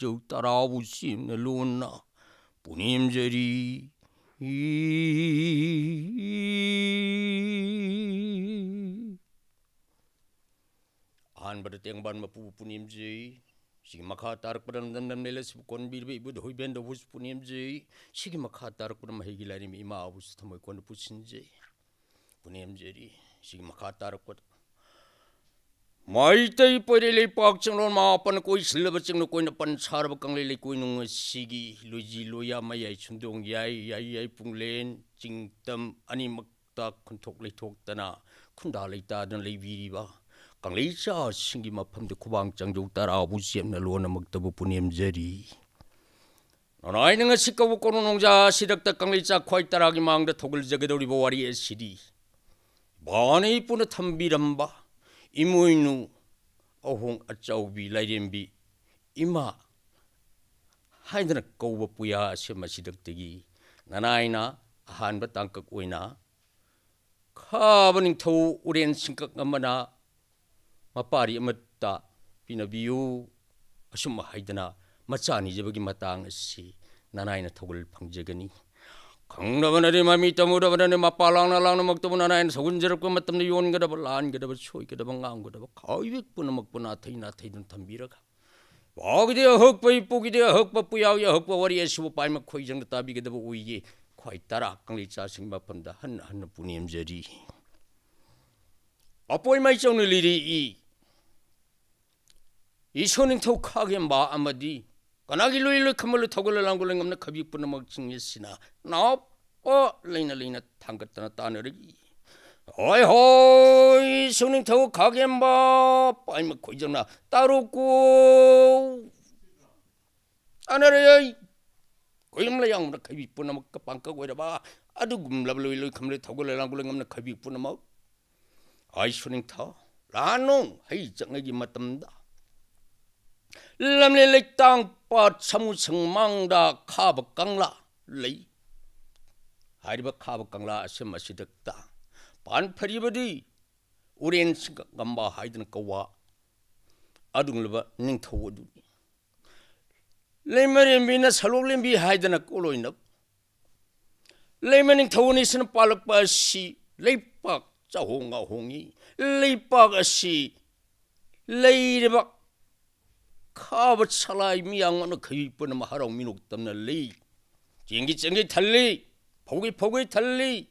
즉 따라오심 렐루나 부님제리 안버르 땡반 마 부부 부님제이 시기마카 따르꾸람 덤덤 렐레스 곤비르비 부도 호이벤도 부스 부님제이 시기마카 따르꾸람 헤기라님 이마 아부스 타모이 곤 부신제이 부님제리 시기마카 따르꾸람 माइतै पहिलेले पाक्चङलो मापन कोइ सिलब चिङलो कोइ न पन छारब कंगले कोइ नुङ सिगी लुजी लोया मय याइ छुन्दोङ याइ याइ याइ पुंगलेन चिंगतम अनि मक्ता खुन्थोक लेथोक्तना खुन्दा लेता दन लेबिरिबा कंगले चा सिंगी मफम द खुबाङ चंगजो तारा बु सियम न लोन मक्तबु पुनियम जरी नराय नङ सिकबु कोन नोंजा सिदक त कंगले चा खोइ तारागी मांग द थोगल जगदौरी बवारी एसिडी 바네 뿐의 탐비람바 이모인우 어홍 아짜오비 라이렘비 이마 하이드나 거우버 뿌야 시마 시덕대기 나나이나 한바 땅깍 오이나 카버닝 토우 오랜 생각 엄마나 마빠리 엄마다 비나비유 아슈마 하이드나 마짜니 제버기 마땅 시 나나이나 토글 방제거니 강나가나리 맘이 있다 물어보라니 맛빨랑나랑나 먹더보나나엔 서군제럽고 맛담니 요원그라벌 안그라벌 초이그라벌 안그라벌 가위백부나 먹부 나타이 나타이 눈탄 미러가 와비되어 흑바이 뿌기되어 흑바뿌야우야 흑바워리에 시보 빨막 코이정도 따비게되어 우이기 과이따라 악강리 짜식 맛본다 한한 분임절이 아뽀이마 있정는 일이 이이 손은 톡하게 마 아마디 kanagilo ilo kamalo thogolo langolo ngamna khabi puna mag singesina na o leina leina thangatana tanere 어이 허이 성령 타고 가겐바 아니면 고정나 따로 고 아내래요 고임라 양무나 갑이 뿌나 먹 빵까고 이래봐 아두 굶라블로 일로 컴레 타고 래랑굴 럼나 갑이 뿌나 먹 아이 성령 타 라농 하이 정액이 맞답니다 lâm lê lịch tăng pa chamu chang mang da kha ba kang la lei hai ba kha ba kang la se ma si dak ta pan phari ba di uren sing gam ba hai den ka wa adung le ba ning tho du lei ma ren bi na salok len bi hai den ko loi na lei ma ning tho ni sin pa lak pa si lei pak cha hong ga hong yi lei pak a si lei ba 카버 살아이 미양어는 그이 뿐음 뭐 하라고 민옥 땀날리 쟁기 쟁기 달리 보기 보기 달리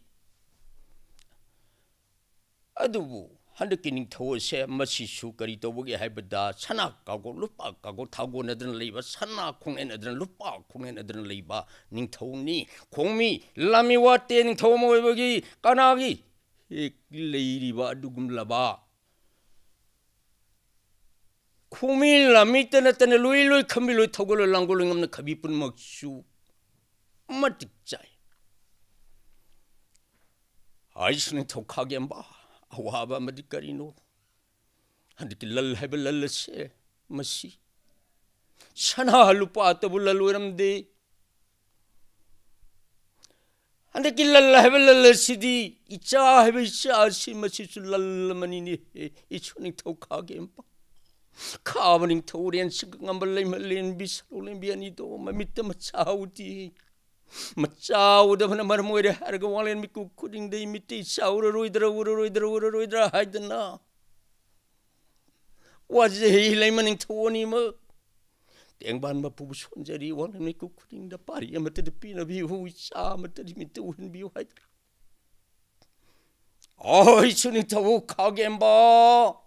아두부 한덕기닝 더워세 마시 슈거리 더보게 할보다 산악 가고 루빡 가고 타고 내들은 레이바 산악 공에 내들은 루빡 공에 내들은 레이바 닝 더우니 공미 라미와 때닝 더워 먹어보기 까나기 이 레이리바 누금라바 kumirla mitana tana luilui kamilui togolo langolo ngamna kabipun makshu matikjai. Aisne tokage mba awaba madikari no. Handik lal hebe lal se masi. Sana halupa atabu laluram de. Handik lal hebe lal sidi icha hebe icha si masi su lal manini ichoning tokage mba. 카브닝 토우리엔 시그간 벌레 말린 비살로는 비아니도 마미트 마차우디 마차우다 하나 마르모이레 하르가 왕렌 미쿠 쿠딩데 미티 사우르 로이드라 우르 로이드라 우르 로이드라 하이드나 와제 일레이마닝 토우니 뭐 땡반 마 부부 손자리 왕렌 미쿠 쿠딩다 파리 마트드 피나 비후 사 마트드 미트 우흔 비후 하이드라 어이 주님 타고 가겐 봐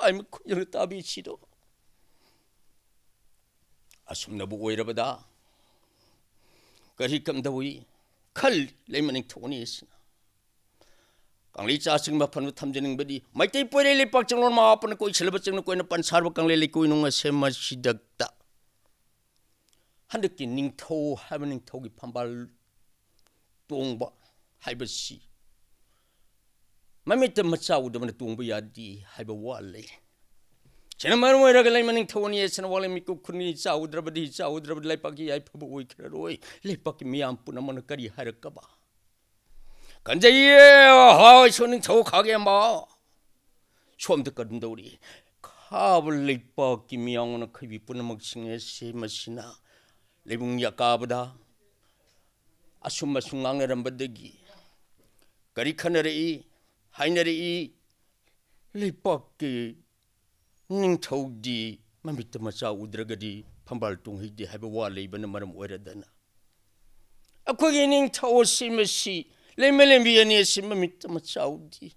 밟고 여러 답이 싫어. 아숨나 보고 이러보다 그리감다보이 칼 레이머닝 토군이 있으나 강리 자식 마판의 탐지는 베리 마이테이 뿌레리 빡정론 마아빠는 꼬이 실버정론 꼬이는 빤 사르박강레리 꼬이는 거 세마 시덕다 한득기 닝토 하면 닝토기 판발 똥바 할버시 mamita m a t s a w damana tumbu yadi haiba wale chena maru mai r a galai maning thawani esna wale miku k u n i chaw drabadi chaw drabadi lai paki yai p h a b w oi khra roi lai paki m i a m puna m a n a kari har kaba kanja kage kadun kabul paki kai mak ha wai chona tawu ma dauri lai angu na na ning iye mi bipu de chom singe se masina l 마 처음 듣거든요 우리 카블 리퍼 a 영은그 m 뿐 먹싱에 세마시나 레 e r 까 m b 아 d e g i kari kana rei 喺你哋依你北嘅寧頭啲，咪咪同埋沙烏德嗰啲潘巴東希啲係咪話你本咪咪冇人得啦？啊，佢嘅寧頭是咪是？你咪你咪人嘅是咪咪同埋沙烏啲？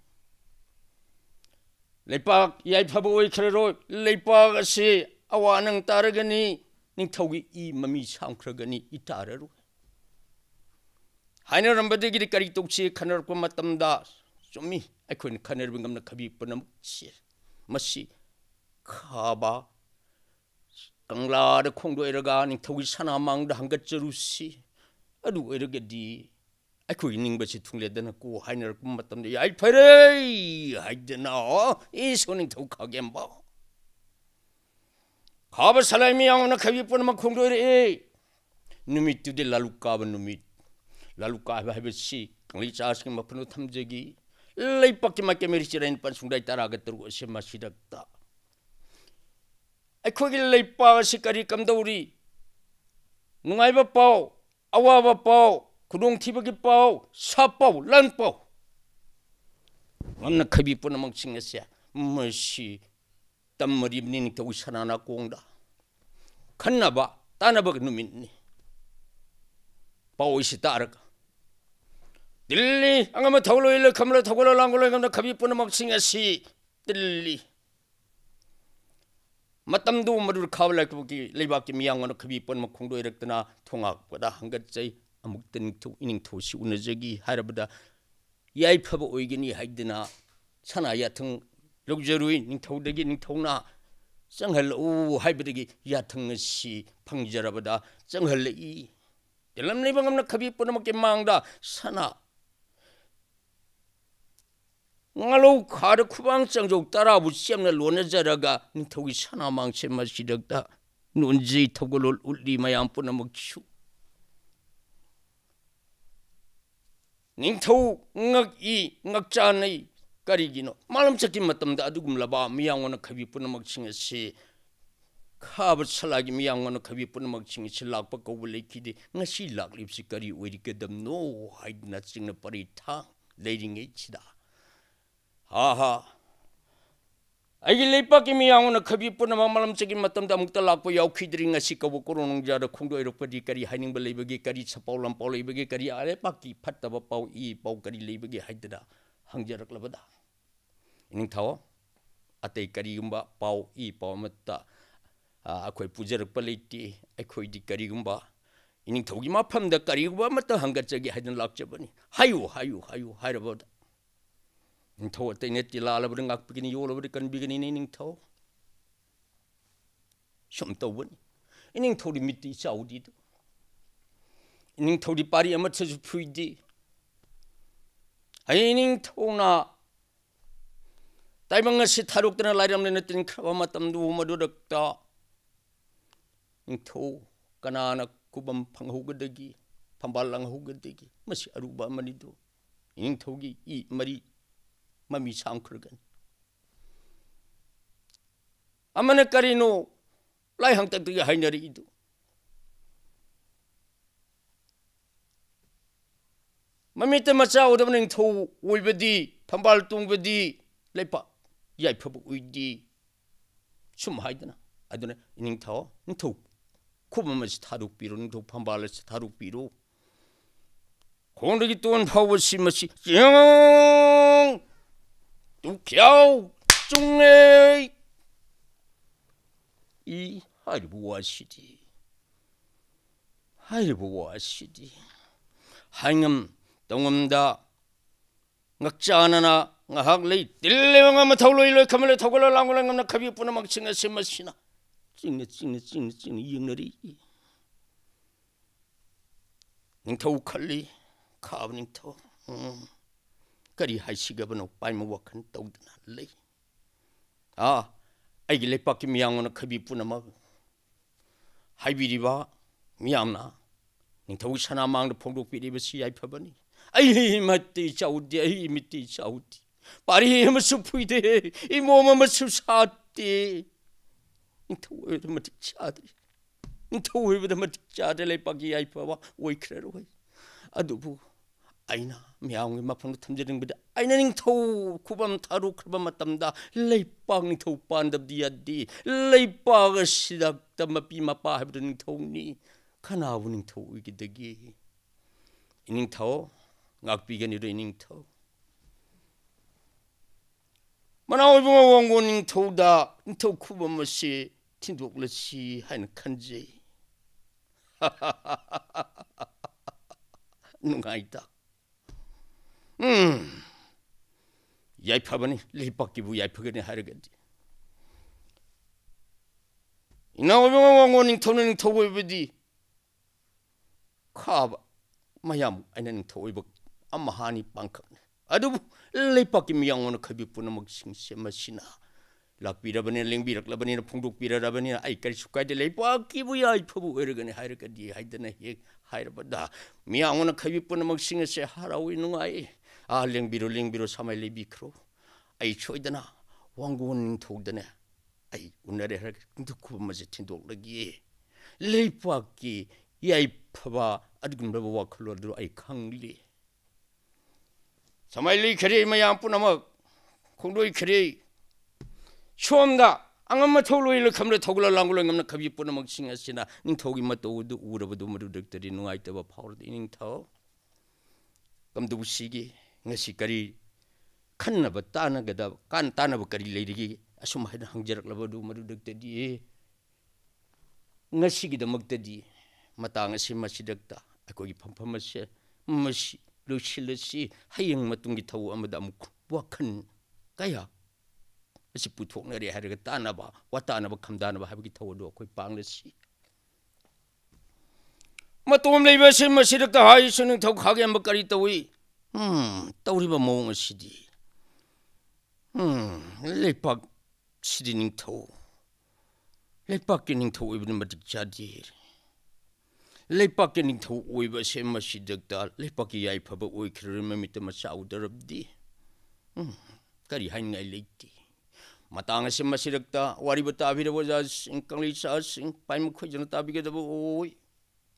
你北又係咪會佢咯？你北嘅是啊話能打嘅呢？寧頭嘅依咪咪參佢嘅呢？依打嘅咯。喺你諗唔到嘅啲計讀書，看到個乜咁大？ 좀미 아이콘 카네르빈 감나 카비 뻔나 먹지 마시 카바 강라르 콩도 에러가 아닌 토기 사나망도 한가 쩌루시 아루 에러게 디 아이코 이닝 버시 퉁레드는 고 하이너 꿈 맞던데 야이 페레이 하이드나 어? 이 손이 독하게 뭐 가바 살라미 양나 카비 뻔나 뭐 콩도 에러 누미 뚜데 라루카바 누미 라루카바 하베시 강리 자식 마프노 뭐 탐제기 lai pakki makke m i r i sira in pan sungdai tara ga turgo se ma sidak ta ai khogi lai pa ga si kari kam dauri nungai ba pau awa ba pau kudung t i ba k i pau sa pau lan pau ngam na k a b i pun a mang sing asya ma si h tam a r i b i ni ni to sana na kong da k a n n a ba ta na ba nu min ni pau si ta a ra 늘리 앙아마 더글로 일레 카물라 더글로 랑글로 감나 카비 뿌나 막칭아시 늘리 마땀도 머루를 카블라 그부기 레바기 미양원어 카비 뿌나 막 공도 이랬더나 통학보다 한가짜이 아묵든 투 이닝 토시 우너저기 하라보다 야이파보 오이기니 하이드나 산아야 등 럭저루이 닝토우데기 닝토우나 정할 우 할비르기 야탕시 방지라보다 정할레 이 열람리 방암나 카비 뿌나 먹게 망다 산아 ngalo khar khubang chang jok tara bu siam na lone jara ga ning thogi sana mang che ma si dak da nun ji thogol ulli ma yam puna mok chu ning tho ngak i ngak cha nei kari gi no malam chakki matam da adugum la ba mi yang ona khabi puna mok ching se khab chalagi mi yang ona khabi puna mok ching se lak pa ko le ki de ngasi lak lip si kari oi ri ke dam no haid na ching na pari tha leading e chi da आहा ꯑꯩꯒꯤ ꯂꯩꯄꯥꯛꯀꯤ ꯃꯤꯌꯥꯝꯅ ꯈꯕꯤ ꯄꯨꯝꯅꯃꯛ ꯃꯔꯝꯆꯒꯤ ꯃꯇꯝꯗ ꯑꯃꯨꯛꯇ ꯂꯥꯛꯄ ꯌꯥꯎꯈꯤꯗ꯭ꯔꯤ ꯉꯁꯤ ꯀꯧꯕ ꯀꯣꯔꯣꯅꯣꯡꯖꯥꯗ ꯈꯣꯡꯗꯣꯛꯏꯔꯛꯄꯗꯤ ꯀꯔꯤ ꯍꯥꯏꯅꯤꯡꯕ ꯂꯩꯕꯒꯦ ꯀꯔꯤ ꯁꯄꯥꯎ ꯂꯝꯄꯥꯎ ꯂꯩꯕꯒꯦ ꯀꯔꯤ ꯑꯔꯩꯄꯥꯛꯀꯤ ꯐꯠꯇꯕ ꯄꯥꯎ ꯏ ꯄꯥꯎ ꯀꯔꯤ ꯂꯩꯕꯒꯦ ꯍꯥꯏꯗꯅ ꯍꯪꯖꯔꯛꯂꯕꯗ ꯏꯅꯤꯡꯊꯧ ꯑꯇꯩ ꯀꯔꯤꯒꯨꯝꯕ ꯄꯥꯎ ꯏ ꯄꯥꯎ ꯑꯃꯠꯇ ꯑꯩꯈꯣই ꯄꯨꯖꯔꯛꯄ ꯂꯩꯇꯦ ꯑꯩꯈꯣꯏꯗꯤ ꯀꯔꯤꯒꯨꯝꯕ ꯏꯅꯤꯡꯊꯧꯒꯤ ꯃꯐꯝꯗ ꯀꯔꯤꯒꯨꯝꯕ ꯑꯃꯠꯇ ꯍꯪꯒꯠꯆꯒꯦ ꯍꯥꯏꯗꯅ ꯂꯥꯛꯆꯕꯅꯤ ꯍꯥꯏꯌꯨ ꯍꯥꯏꯌꯨ ꯍꯥꯏꯌꯨ ꯍꯥꯏꯔꯕꯗ นิ่งทษแต่เนี่ยจิลาลาบริงักปิกินยูเราบริกันบิกินนี่นิ่งเท่าชมตัววันนิ่งเท่าดิมิติสาวดีตัวนิ่งเท่าดิปารีอเมัตสุพุยดีไอ้นิ่งเท่าน่ะแต่บางเอสิทารุกตันลายรำเนี่ยตินข้าวมาตั้มดูมาดูดักตานิ่งเท่ากันานักคุบัมพังหูกดกีพังบาลังหูกดกีไม่ใช่อรูบามันนี่ตัวนิ่งเท่ากีอีมารี맘이참크르건아마네까리노라이항딱뜨기하이너리이두맘이때마차오더버닝토올베디반발뚱베디레파야이퍼부우이디춤하이드나아드네이닝타워닝토코범마시타룩비로닝토반발레시타룩비로공덕이또한파워시마시영 뚝겨 중에 이 할보아시디 할보아시디 한금 동음다 낙자하나 나학레이 딜레왕하면 타올로 일로 카멜로 타올로 랑골랑감나 카비뿐나 막칭에 심마시나 찡네 찡네 찡네 찡네 이영렬이 닝타우 칼리 카브닝타우 음. Kari hai siga bano pai mo wakan tau dana lei. A, ai gi lepa ki miyang ona kabi puna ma. Hai biri ba, miyang na. Ning tau sana maang n a pogdok biri ba si ai pabani. Ai hi ma t i chaudi, ai hi mi t i chaudi. Pari hi ma su pui de, i mo ma ma su sa t i Ning tau e da ma t i c h a d i Ning tau e da ma t i c h a d i lepa i ki ai paba, w a i krero hai. Adubu. Adubu. 아이나 미앙이 마팡 탐지링 비다 아이나닝 타우 쿠밤 타루 크밤 마땀다 레이빵 타우 빤답디야디 레이빵 시닥 담마 비마빠 하브르닝 타우니 카나우닝 타우 이기더기 이닝 타오 악비견이로 이닝 타오 마나오봉 왕고닝 타우다 타우 쿠밤 마시 틴독르시 하인 칸지 하하하하하하 누가 있다 음, 예파번이 일박기부 예파견이 하려겠지. 이나오병원 왕원인 토는 토고이브디 카바 마얌 아니는 토이브 아마 하니 빵컵 아두부 레이빠기 미양원의 커비 뿌는 뭐 싱싱마시나 락비라버니 랭비락라버니 풍독비라라버니 아이까리 숙가지 레이빠기 부야 이퍼부 어르거니 하이르거디 하이드네 예, 하이르버다 미양원의 커비 뿌는 뭐 싱싱세 하라고 있는 거 아이 알랭비루 아, 랭비루 사마일리 미크로 아이 초이드나 왕고원 독드네 아이 우나레 할 듣고 보면서 틴독르기 레이프악기 야이 파바 아르금르와 클로드로 아이 강리 사마일리 결의 마양 뿌나마 공로의 결의 쇼엄다 앙엄마 토로 일로 컴르 토글라 랑글로 컴나 갑이 뿌나마 싱하시나 닝 토기마 또 우드 우르버도 무르득들이 누아이 때바 파오르드 이닝 타오 깜두부시기 ngasi kari khanna ba tana gada kan tana ba kari leirigi asum haina hangjarak laba du maru dak tadi ngasi gida mag tadi mata ngasi masi dak ta ako gi pam pam masi masi lo silasi hayang matung gi thau amada amuk wakhan kaya asi puthok na re har ga tana ba wa tana ba kham dana ba ha gi thau do ko pang lasi matom leiba sim masi dak ta hai suning thau khage am kari tawai 음, 떠오리바 모응 시디. 음, 릴박 시디닝 토. 릴박 기닝 토 이브는 마직 자디. 릴박 기닝 토 오이바 세마 시덕다. 릴박이 야이파바 오이 크르르메 미테 마사우더럽디. 음, 까리 하인가 일레이디. 마땅 세마 시덕다. 와리부터 아비르보자 싱깡리사 싱 파임 코이즈나 따비게도 오이.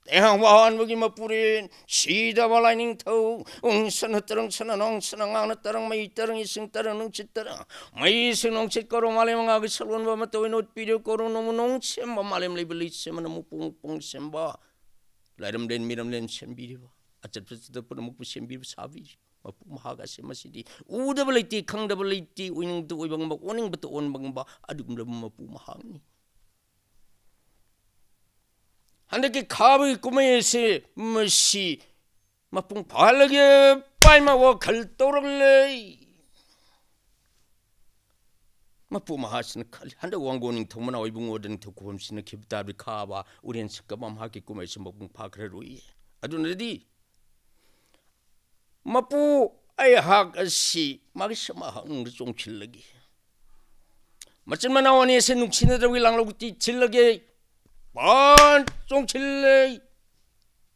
Eyang wahan bagi mapurin, sida malaining tau, ung sana terang sana nong sana ngang na terang mai terang iseng terang nong cit terang, mai iseng nong cit koro malem ngang agi salon ba ma tawin out pidio koro nong nong sem ba malem lai beli sem ana mupung pung sem ba, lai dam den miram len sem bidio ba, acet pesi tepu na mupung sem bidio sabi, ma pung ma haga sem masi di, uda beli ti kang da beli ti, uning tu uibang ba, uning betu on bang ba, aduk mula ma pung ma hang 한데께 가부 꿈에서 무시 마풍 발르게 빨마고 걸도를래 마쁘마 하시는 칼 한데 왕고닝 통문아 이붕 오든 듣고 홈시는 기쁘다비 가바 우린 식가밤 하기 꿈에서 먹은 파그레로이 아주 느디 마쁘 아이학시 마기시마 항르 종칠르기 마침만 나오니에서 눅치네들 위랑로구띠 질르게 빤쫑 칠래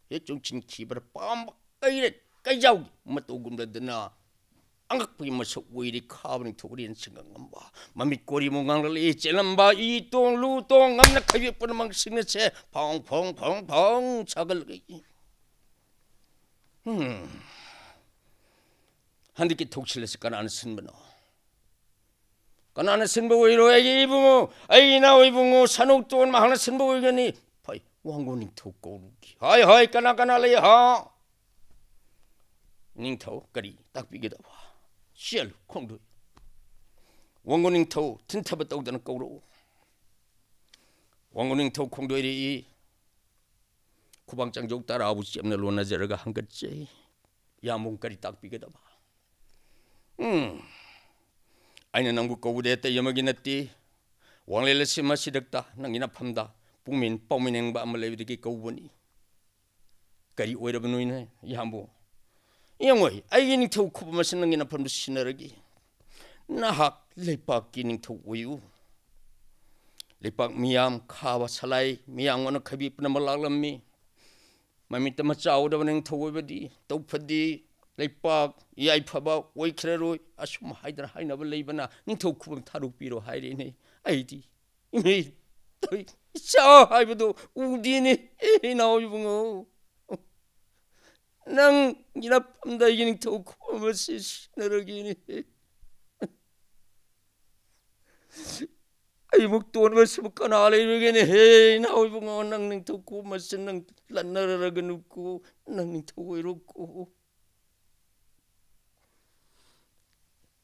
이쫑친 기브라 빰까이래 까이자우기 엄마 또 굶러드나 안각부기 뭐서 오일리 카브링 토그리엔 생각한 봐 맘이 꼬리 몽강을 이제는 바이 똥루 똥 암나 카위에 뿌르망 시네세 펑펑펑펑 작을 음 한디께 톡칠했을까 나는 쓴 문어 그 나는 선복을 이루어야지 이붕어 아이 나오 이붕어 산옥도원 마하는 선복을 견니 파이 왕고닝 토꼬루기 하이 하이 까나까나래 하 닝타오 까리 딱 비게다 와 시알 콩도 왕고닝 타오 튼타바 떠오다는 꼬로 왕고닝 타오 콩도이리 이 구방장 족 따라 아버지 잼네 로나제르가 한 것째 야몽까리 딱 비게다 봐 음. ꯑꯩꯅ ꯅꯪꯕꯨ ꯀꯧꯕꯗꯤ ꯑꯇꯩ ꯑꯃꯒꯤ ꯅꯠꯇꯦ ꯋꯥꯡꯂꯦꯜ ꯑꯁꯤ ꯃꯁꯤꯗꯛꯇ ꯅꯪꯒꯤ ꯅꯐꯝꯗ ꯄꯨꯛꯃꯤꯟ ꯄꯥꯎꯃꯤꯟꯅꯤꯡꯕ ꯑꯃ ꯂꯩꯕꯗꯒꯤ ꯀꯧꯕꯅꯤ ꯀꯔꯤ ꯑꯣꯏꯔꯕꯅꯣꯅꯦ ꯏꯌꯥꯝꯕꯨ ꯌꯦꯡꯉꯣꯏ ꯑꯩꯒꯤ ꯅꯤꯡꯊꯧ ꯈꯨꯕꯝ ꯑꯁꯤ ꯅꯪꯒꯤ ꯅꯐꯝꯗ ꯁꯤꯟꯅꯔꯒꯦ ꯅꯍꯥꯛ ꯂꯩꯄꯥꯛꯀꯤ ꯅꯤꯡꯊꯧ ꯑꯣꯏꯌꯨ ꯂꯩꯄꯥꯛ ꯃꯤꯌꯥꯝ ꯈꯥꯕ ꯁꯂꯥꯏ ꯃꯤꯌꯥꯝꯅ ꯈꯕꯤ ꯄꯨꯝꯅꯃꯛ ꯂꯥꯛꯂꯝꯃꯤ ꯃꯃꯤꯠꯇ ꯃꯆꯥ ꯎꯗꯕ ꯅꯤꯡꯊꯧ ꯑꯣꯏꯕꯗꯤ ꯇꯧꯐꯗꯤ ꯂꯩꯄꯥꯛ ꯌꯥꯏꯐꯕ ꯑꯣꯏꯈ꯭ꯔꯔꯣꯏ ꯑꯁꯨꯝ ꯍꯥꯏꯗꯅ ꯍꯥꯏꯅꯕ ꯂꯩꯕꯅ ꯅꯤꯡꯊꯧ ꯈꯨꯕꯝ ꯊꯥꯗꯣꯛꯄꯤꯔꯣ ꯍꯥꯏꯔꯦꯅꯦ ꯑꯩꯗꯤ ꯏꯆꯥ ꯍꯥꯏꯕꯗꯨ ꯎꯗꯦꯅꯦ ꯏꯅꯥꯎ ꯏꯕꯨꯡꯉꯣ ꯅꯪ ꯏꯔꯥꯐꯝꯗꯒꯤ ꯅꯤꯡꯊꯧ ꯈꯨꯕꯝ ꯑꯁꯤ ꯁꯤꯟꯅꯔꯒꯦꯅꯦ ꯑꯩꯃꯨꯛ ꯇꯣꯟꯕꯁꯤꯕꯨ ꯀꯅꯥ ꯂꯩꯔꯒꯦꯅꯦ ꯍꯦ ꯏꯅꯥꯎ ꯏꯕꯨꯡꯉꯣ ꯅꯪ ꯅꯤꯡꯊꯧ ꯈꯨꯕꯝ ꯑꯁꯤ ꯅꯪ ꯂꯟꯅꯔꯒꯅꯨꯀꯣ ꯅꯪ ꯅꯤꯡꯊꯧ ꯑꯣꯏꯔꯣꯀꯣ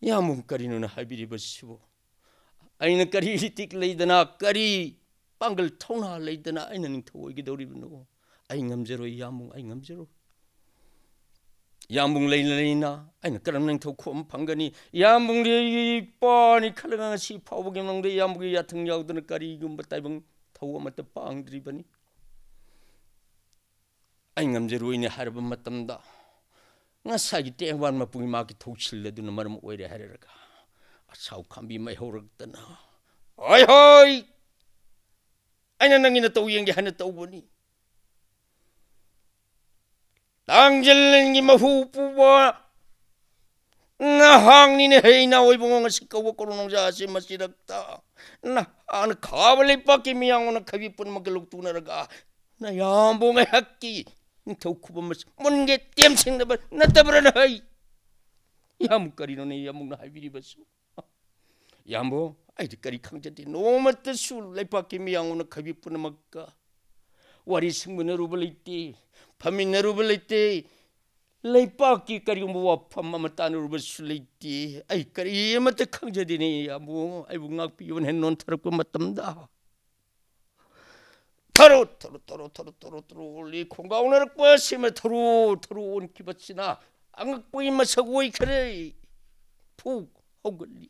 야문 까리는 하비리버 시보 아이는 까리 이틱 레이드나 까리 빵글 타우나 레이드나 아이는 타워 이게 도리는 거고 아이 감제로 야문 아이 감제로 야문 레이나 아이는 까람는 타워 콤 방간이 야문 레이 뻔이 칼랑아 시 파워게 농데 야문이 야탕 야우드는 까리 이금 바다이봉 타워 맞다 빵들이 바니 아이 감제로 인해 하르번 맞담다 nga sagi te wan ma p u n i ma ki thok chil le dun a maram oi re hare ra ka a s a u kham bi ma horak ta na oi hoi aina nang ina tau yeng ge hana tau boni lang jil len gi ma hu pu b a na hang ni ne hei na oi b u n g nga sik ko ko nong ja si ma si rak ta na an kha w a l i pa ki mi ang na khabi pun ma ge luk tu na ra ga na yam b u n g ha k ki 더욱 구범머스 뭔게 땜생 나버 나따버라나 하이 야묵거리노네 야묵나 할비리 버스 야뭐 아이들까리 강자디 노마트 술레 밖에 미양오는 겁이 뿌나먹까 와리 승문의 루블리띠 밤이네 루블리띠 레이빠기 까리고 뭐와 밤마마 따는 루블술레띠 아이까리 이마트 강자디네 야뭐 아이북 낙비 이번 해놓은 터럽고 맞답니다 トルトルトルトルトルトル우리 공과 오늘 꼬심에 토루 토루 온 기버치나 안극보이마 서고이 그래 푹 허글리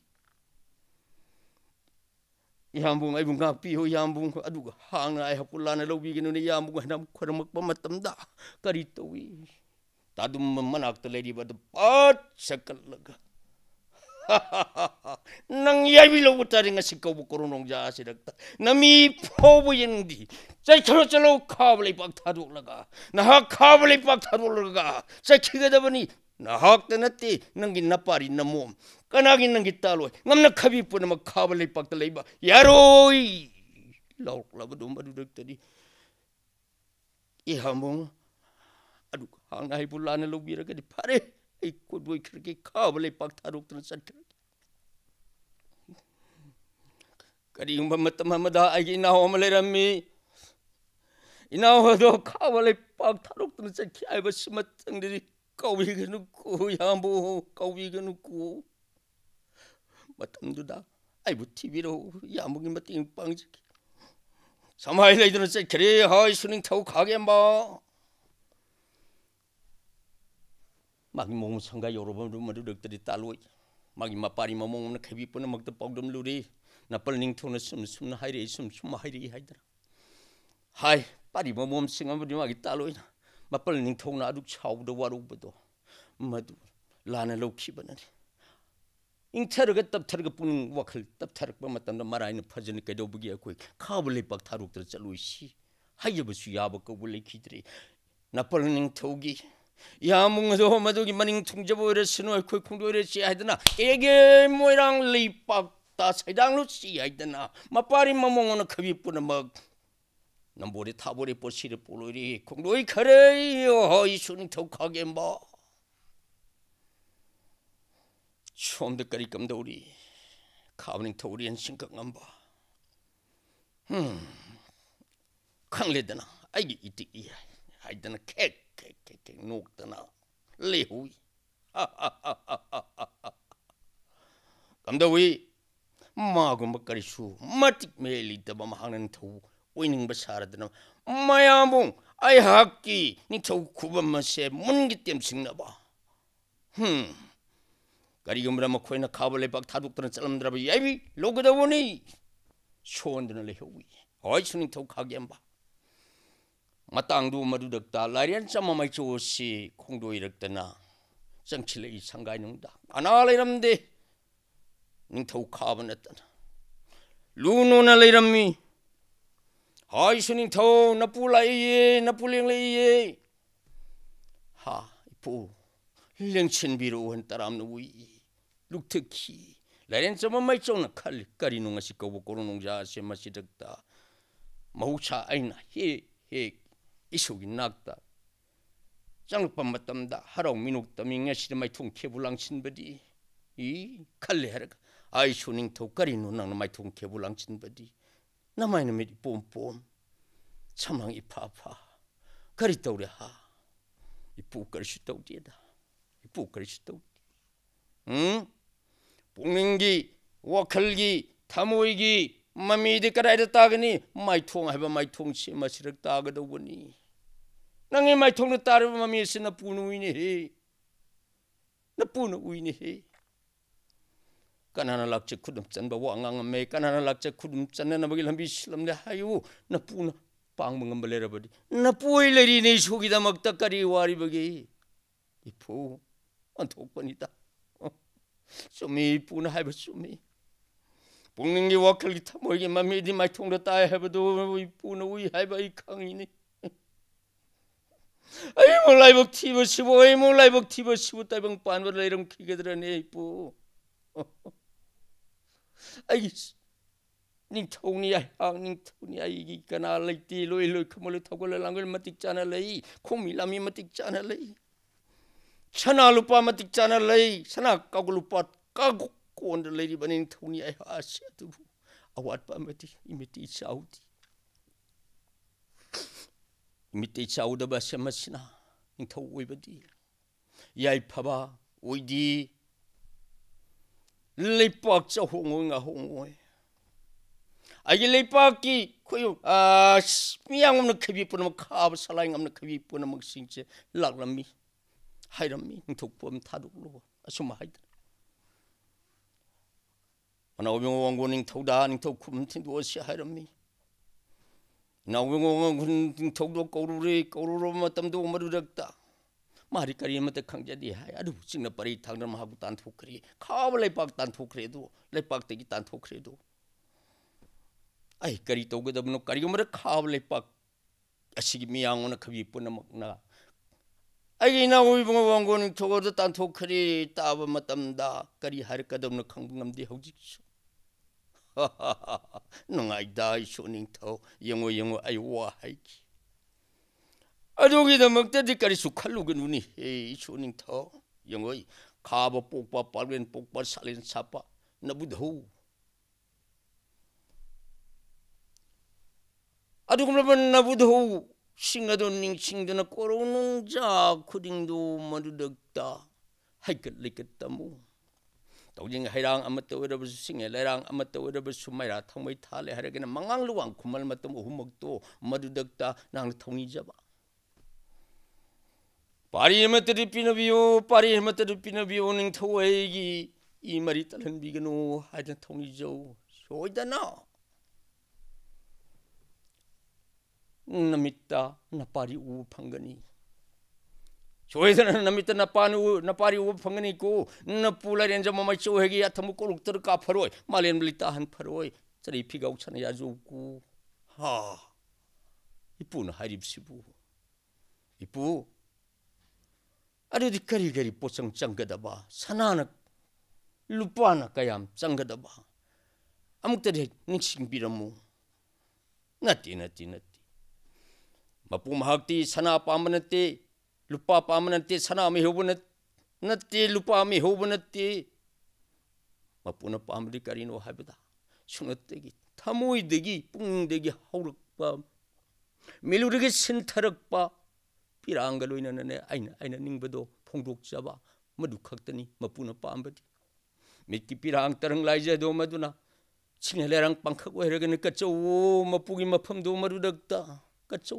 yambung ay bunga piho yambung aduga hang na ay hakulana lo bigi nuni yambung hanam kwara makpa matamda karito wi tadum manak to lady bad pat sakal laga 낭야빌로고 짜링가 시꺼부꾸로 농자 아시락다 남이 포부인디 짜이처로짜로 카블리 빡타도 올라가 나하 카블리 빡타도 올라가 짜이키가다 보니 나학 때나띠 능기 나빠리 나몸 까나기 능기 딸로 남나 카비 뿌나마 카블리 빡들 레이바 야로이 라옥라고도 마루덕더니 이하몽 뭐 아루 항아이 불라네 로비라가디 파레 있고 뭐 그렇게 가블레 빡타룩 들었어. 그리고 맘마따마마다 아기 나오말레람미 이나와도 카발레 빡타룩 들었어. 키알바 심마 땅들이 까위게 놓고 야보 까위게 놓고 마땀두다 아이고 TV로 야목이 마땅 빵지 사마일레이드는 쎄 그래 하이 수닝 타고 가게 마 뭐. 막몸 성가 여러분 루머리 럭들이 딸로 막 이마 빠리마 몸은 개비 뻔는 먹다 뻑듬 루리 나 뻘링 토는 숨숨 하이리 숨숨 하이리 하이더라 하이 빠리마 몸 생각을 막 딸로 마 뻘링 토는 아주 차우도 와로부도 마두 라네로 키버는 잉테르가 땀타르가 뿐 와클 땀타르가 뻔마땀도 말아이는 퍼지니까 도부기야 고이 카블리 빡 타룩들 짤로시 하이여버수 야버거 원래 기들이 나 뻘링 토기 야몽소 마도기 마닝 통제보일에 스노얼 쿨콩도일에 씨하이드나 에게 모이랑 리빡다 세당로 씨하이드나 마빠리 마몽은 급이 뿌는 막 남보리 타보리 뽀시리 뽀로리 콩도이 카레요 이순 격하게 뭐 처음 듣거리 깜다 우리 가브닝 토우리엔 신강한 봐 음, 강래되나 아이게 이때 이 아이드나 캣 que, que, que nuuktana lihui. ꯀꯝꯗꯧꯏ ꯃꯥꯒꯨꯝꯕ ꯀꯔꯤꯁꯨ ꯃꯇꯤꯛ ꯃꯌꯦꯛ ꯂꯩꯇꯕ ꯃꯍꯥꯛꯅ ꯅꯤꯡꯊꯧ ꯑꯣꯏꯅꯤꯡꯕ ꯁꯥꯔꯗꯅ ꯃꯌꯥꯝꯕꯨ ꯑꯩꯍꯥꯛꯀꯤ ꯅꯤꯡꯊꯧ ꯈꯨꯕꯝ ꯑꯁꯦ ꯃꯨꯟꯒꯤ ꯇꯦꯝꯁꯤꯡꯅꯕ ꯍꯝ ꯀꯔꯤꯒꯨꯝꯕ ꯃꯈꯣꯏꯅ ꯈꯥꯕ ꯂꯩꯕꯥꯛ ꯊꯥꯗꯣꯛꯇꯅ ꯆꯠꯂꯝꯗ꯭ꯔꯕ ꯌꯥꯏꯕꯤ ꯂꯧꯒꯗꯧꯕꯅꯤ ꯁꯣꯟꯗꯨꯅ ꯂꯩꯍꯧꯏ ꯍꯣꯏ ꯁꯨ ꯅꯤꯡꯊꯧ ꯈꯥꯒꯦꯝꯕ ꯃꯇꯥꯡꯗꯨ ꯃꯗꯨꯗꯛꯇ ꯂꯥꯏꯔꯦꯟ ꯆꯃꯃꯩ ꯆꯣꯁꯤ ꯈꯣꯡꯗꯣꯏꯔꯛꯇꯅ ꯆꯪꯁꯤꯜꯂꯛꯏ ꯁꯪꯒꯥꯏꯅꯨꯡꯗ ꯑꯅꯥ ꯂꯩꯔꯝꯗꯦ ꯅꯤꯡꯊꯧ ꯈꯥꯕ ꯅꯠꯇꯅ ꯂꯨ ꯅꯨꯅ ꯂꯩꯔꯝꯃꯤ ꯍꯥꯏꯁꯨ ꯅꯤꯡꯊꯧ ꯅꯄꯨ ꯂꯥꯛꯏꯌꯦ ꯅꯄꯨ ꯂꯦꯡꯂꯛꯏꯌꯦ ꯍꯥ ꯏꯄꯨ ꯂꯦꯡꯁꯤꯟꯕꯤꯔꯛꯎ ꯍꯟ ꯇꯔꯥꯝꯅ ꯎꯏ ꯂꯨꯛꯊꯈꯤ ꯂꯥꯏꯔꯦꯟ ꯆꯃ ꯃꯥꯏꯆꯧꯅ ꯈꯜꯂꯤ ꯀꯔꯤꯅꯣ ꯉꯁꯤ ꯀꯧꯕ ꯀꯣꯔꯣ ꯅꯣꯡꯖꯥ ꯑꯁꯦ ꯃꯁꯤꯗꯛꯇ ꯃꯍꯧꯁꯥ ꯑꯩꯅ ꯍꯦꯛ ꯍꯦꯛ 이속이 낙다 짱룩밤 맞담다 하라우 민욱 담잉야 시르마이 통케 불랑친 버디 이 칼레 하라가 아이 쇼닝 독가리 누나는 마이 통케 불랑친 버디 나마이는 미리 뽐뽐 참항이 파파 가리 떠오려 하 이쁘거리 슈떠오디에다 이쁘거리 슈떠오디 응? 봉민기 와칼기 타모이기 mami di ka rai da tagani mai t o n g hai ba mai t o n g s h i ma sirak ta ga do ni nangi mai t o n g da tar ba mami se na punu ni he na punu ui ni he kanana l a k c e k u d u m t s a n ba wa ngang a me kanana l a k c e k u d u m t s a n na ba gi lambi silam le hayu na puna pang b u n g a m b le ra ba di na pui le ri nei shogi da mak ta kari wari ba gi i phu an thok pani ta sumi puna hai ba sumi 뽕능기 워클기타 모이게만 미디 마이 통로 따야 해봐도 이쁘는 우이 할바 이 강이니 아이 몰라이복 티브 시보 아이 몰라이복 티브 시보 따병 빤버라 이름 크게 들어네 이쁘 아이 닝 통니야 향닝 통니야 이기까 나를 띠로 일로 그물로 터골을 랑글 마틱자나레이 콩밀라미 마틱자나레이 천하 루빠 마틱자나레이 천하 까고 루빠 까고 ꯀꯣꯟꯗ ꯂꯩꯔꯤꯕ ꯅꯤꯡ ꯊꯧꯅꯤ ꯑꯩꯍꯥꯛꯁꯤ ꯑꯗꯨꯕꯨ ꯑꯋꯥꯠꯄ ꯑꯃꯗꯤ ꯏꯃꯤꯠꯇꯤ ꯏꯆꯥꯎꯗꯤ ꯏꯃꯤꯠꯇ ꯏꯆꯥꯎꯗꯕ ꯑꯃꯁꯤꯅ ꯅꯤꯡꯊꯧ ꯑꯣꯏꯕꯗꯤ ꯌꯥꯏꯐꯕ ꯑꯣꯏꯗꯤ ꯂꯩꯄꯥꯛ ꯆꯍꯣꯡꯉꯣꯏ ꯉꯥꯍꯣꯡꯉꯣꯏ ꯑꯩꯒꯤ ꯂꯩꯄꯥꯛꯀꯤ ꯈꯨꯌꯨꯝ ꯃꯤꯌꯥꯝ ꯑꯃꯅ ꯈꯩꯕꯤ ꯄꯨꯝꯅꯃꯛ ꯈꯥꯕ ꯁꯂꯥꯏ ꯑꯃꯅ ꯈꯩꯕꯤ ꯄꯨꯝꯅꯃꯛꯁꯤꯡꯁꯦ ꯂꯥꯛꯂꯝꯃꯤ ꯍꯥꯏꯔꯝꯃꯤ ꯅꯤꯡꯊꯧꯄꯣꯝ ꯊꯥꯗꯣꯛꯂꯨꯕ ꯑꯁꯨꯝ ꯍꯥꯏꯗꯅ na o bingo wangu ning tau da ning tau kum tin do si hairam mi na o bingo wangu ning tau do kauru re kauru ro ma tam do ma ru rak ta ma hari kari ma te khang ja di hai adu sing na pari thang na ma bu tan thu kri kha ba lai pak tan thu kre do lai pak te ki tan thu kre do ai kari to ge dab no kari ma ra kha ba lai pak asigi mi yang ona khabi pu na mak na ai na o bingo wangu ning tau do tan thu kri ta ba ma tam da kari har ka dab no khang ngam di hau ji ꯅꯨꯡꯉꯥꯏꯗ ꯑꯩꯁꯨ ꯅꯤꯡꯊꯧ ꯌꯦꯡꯉꯣ ꯌꯦꯡꯉꯣ ꯑꯩ ꯋꯥ ꯍꯥꯏꯈꯤ ꯑꯗꯨꯒꯤꯗꯃꯛꯇꯗꯤ ꯀꯔꯤꯁꯨ ꯈꯜꯂꯨꯒꯅꯨꯅꯤ ꯍꯦ ꯏꯁꯨ ꯅꯤꯡꯊꯧ ꯌꯦꯡꯉꯣ ꯈꯥꯕ ꯄꯣꯛꯄ ꯄꯥꯔꯂꯦꯟ ꯄꯣꯛꯄ ꯁꯥꯂꯦꯟ ꯁꯥꯄ ꯅꯕꯨꯙꯧ ꯑꯗꯨꯒꯨꯝꯂꯕ ꯅꯕꯨꯙꯧꯁꯤꯡ ꯑꯗꯨ ꯅꯤꯡꯁꯤꯡꯗꯨꯅ ꯀꯣꯔꯧ ꯅꯨꯡꯖꯥ ꯈꯨꯗꯤꯡꯗꯨ ꯃꯗꯨꯗꯛꯇ ꯍꯩꯀꯠ ꯂꯩꯀꯠ ꯇꯝꯃꯨ 동징 해랑 아무도 외러버 수싱에 레랑 아무도 외러버 수마이라 통모이 탈레 하려기는 망앙루왕 구말 맞도 후먹도 뭐 마두덕다 낭 통이잡아 파리에마트리 피노비오 파리에마트리 피노비오 는 토웨이기 이 말이 따른 비그노 하여튼 통이죠 소이다나 나 음, 믿다 나 파리 우판거니 조회선은 남이터 나빠누 나빠리 우 펑니고 나뿔라렌저 마마 쇼헤기 야타무 꼬룩터 까파로이 말렌 블리타 한파로이 저리 피가 옥차나 야주고 하 이쁜 하립시부 이쁘 아르디 카리가리 보성 짱가다바 사나나 루빠나 까얌 짱가다바 아무때리 닉싱 비라무 나띠 나띠 나띠 마쁨 학디 사나 빠만한테 lupa pa mana te sana mi hobu na na te lupa mi hobu na te mapuna pa amri kari no habida suna tegi tamoi degi pung degi hauruk pa milurigi sin tarak pa pirangalo ina na aina aina ningbado phongdok chaba madu khaktani mapuna pa ambadi mitki pirang tarang laija do maduna 칭헬레랑 빵크고 해르게는 까쪼 마쁘기 마품도 마루덕다 까쪼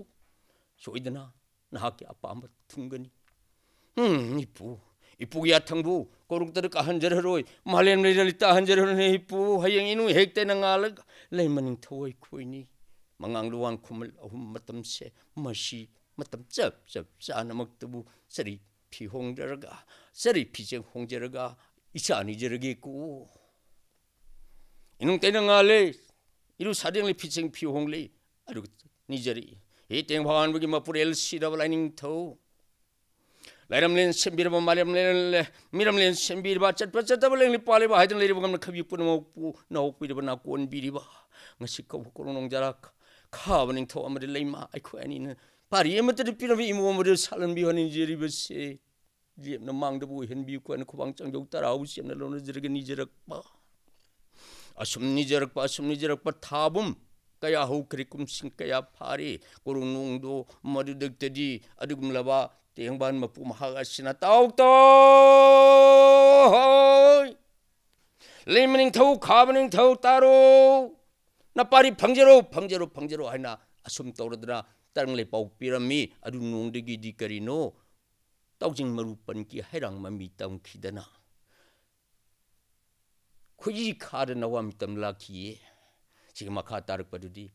소이드나 나학기 아빠 한번 퉁근이 음 이쁘 이쁘기 야탕부 꼬룩들까 한절로 말렘리를 따 한절로 이쁘 하영이누 핵대는 알아 레이머닝 토이 쿠이니 망앙루왕 쿰을 어흠 마땀세 마시 마땀 짭짭 짜나먹더부 쓰리 피홍저러가 쓰리 피쟁 홍저러가 이차니 저러기 있고 이놈 때는 알레 이루 사령리 피쟁 피홍리 아르고 니저리 i tiếng hoàn với mà pure si đó lại nín thâu lại làm lên xem biết mà mà làm lên mi làm lên xem biết ba chất chất tập lên lipa lipa hai thằng lấy bông nó khắp yupun mà pu nó ốc biết na cuốn biết ba ngay sĩ câu câu nông gia lạc khá bên nín thâu mà để lấy mà ai khu anh nín 파리 에메트리 피노비 이모모들 살은 비하는 지리버세 리엠나 망도 보이 현 비우고 고방장 족 따라 아우시엠나 로는 지르게 니저럭 바 아숨 니저럭 바 아숨 니저럭 바 타붐 ꯀꯌꯥ ꯍꯧꯈ꯭ꯔꯦ ꯀꯨꯝꯁꯤꯡ ꯀꯌꯥ ꯐꯥꯔꯦ ꯀꯣꯔꯣꯅꯨꯡꯗꯣ ꯃꯗꯨꯗꯒꯤꯗꯤ ꯑꯗꯨꯒꯨꯝꯂꯕ ꯇꯦꯡꯕꯥꯟ ꯃꯄꯨ ꯃꯍꯥꯛ ꯑꯁꯤꯅ ꯇꯥꯎ ꯇꯥꯎ ꯂꯩꯃ ꯅꯤꯡꯊꯧ ꯈꯥꯕ ꯅꯤꯡꯊꯧ ꯇꯥꯔꯣ ꯅꯄꯥꯔꯤ ꯐꯪꯖꯔꯣ ꯐꯪꯖꯔꯣ ꯐꯪꯖꯔꯣ ꯍꯥꯏꯅ ꯑꯁꯨꯝ ꯇꯧꯔꯗꯅ ꯇꯔꯪ ꯂꯩꯄꯥꯎ ꯄꯤꯔꯝꯃꯤ ꯑꯗꯨ ꯅꯣꯡꯗꯒꯤꯗꯤ ꯀꯔꯤꯅꯣ ꯇꯧꯖꯤꯡ ꯃꯔꯨ ꯄꯟꯈꯤ ꯍꯩꯔꯥꯡ ꯃꯃꯤ ꯇꯝꯈꯤꯗꯅ ꯈꯨꯖꯤ ꯈꯥꯗ ꯅꯋꯥ ꯃꯤꯇꯝ ꯂꯥꯛꯈꯤꯌꯦ ꯁꯤꯒꯤ ꯃꯈꯥ ꯇꯥꯔꯛꯄꯗꯨꯗꯤ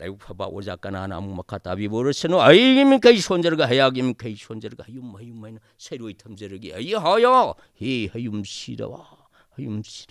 ꯂꯥꯏꯕꯛ ꯐꯕ ꯑꯣꯖꯥ ꯀꯅꯥꯅ ꯑꯃꯨꯛ ꯃꯈꯥ ꯇꯥꯕꯤꯕꯔꯁꯅꯨ ꯑꯩꯒꯤ ꯃꯤꯈꯩ ꯁꯣꯟꯖꯔꯒ ꯍꯌꯥꯒꯤ ꯃꯤꯈꯩ ꯁꯣꯟꯖꯔꯒ ꯍꯌꯨꯝ ꯍꯌꯨꯝ ꯍꯥꯏꯅ ꯁꯩꯔꯣꯏ ꯊꯝꯖꯔꯒꯦ ꯑꯩ ꯍꯌꯥ ꯍꯦ ꯍꯌꯨꯝꯁꯤꯗ ꯍꯌꯨꯝꯁꯤꯗ